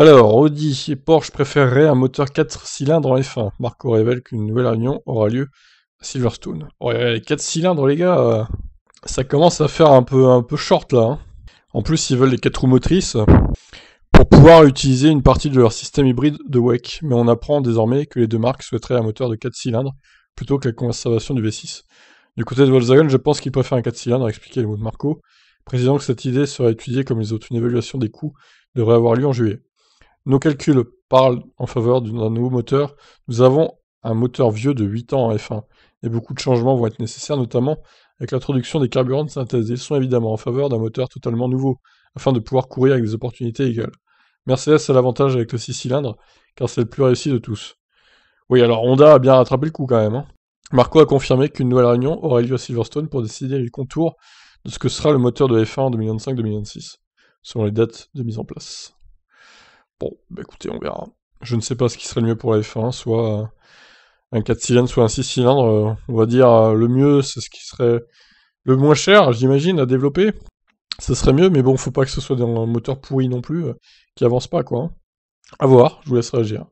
Alors, Audi et Porsche préféreraient un moteur 4 cylindres en F1. Marco révèle qu'une nouvelle réunion aura lieu à Silverstone. Oh, les 4 cylindres, les gars, euh, ça commence à faire un peu, un peu short là. Hein. En plus, ils veulent les 4 roues motrices euh, pour pouvoir utiliser une partie de leur système hybride de WEC. Mais on apprend désormais que les deux marques souhaiteraient un moteur de 4 cylindres plutôt que la conservation du V6. Du côté de Volkswagen, je pense qu'ils préfèrent un 4 cylindres, a expliqué les mots de Marco, précisant que cette idée serait étudiée comme les autres. Une évaluation des coûts devrait avoir lieu en juillet. Nos calculs parlent en faveur d'un nouveau moteur. Nous avons un moteur vieux de 8 ans en F1 et beaucoup de changements vont être nécessaires, notamment avec l'introduction des carburants de synthèse. Ils sont évidemment en faveur d'un moteur totalement nouveau afin de pouvoir courir avec des opportunités égales. Mercedes a l'avantage avec le 6 cylindres car c'est le plus réussi de tous. Oui, alors Honda a bien rattrapé le coup quand même. Hein. Marco a confirmé qu'une nouvelle réunion aura lieu à Silverstone pour décider les contours de ce que sera le moteur de F1 en 2025-2026, selon les dates de mise en place. Bon, bah écoutez, on verra. Je ne sais pas ce qui serait le mieux pour la F1, soit un 4 cylindres, soit un 6 cylindres. Euh, on va dire euh, le mieux, c'est ce qui serait le moins cher, j'imagine, à développer. Ce serait mieux, mais bon, faut pas que ce soit dans un moteur pourri non plus, euh, qui avance pas, quoi. A hein. voir, je vous laisse réagir.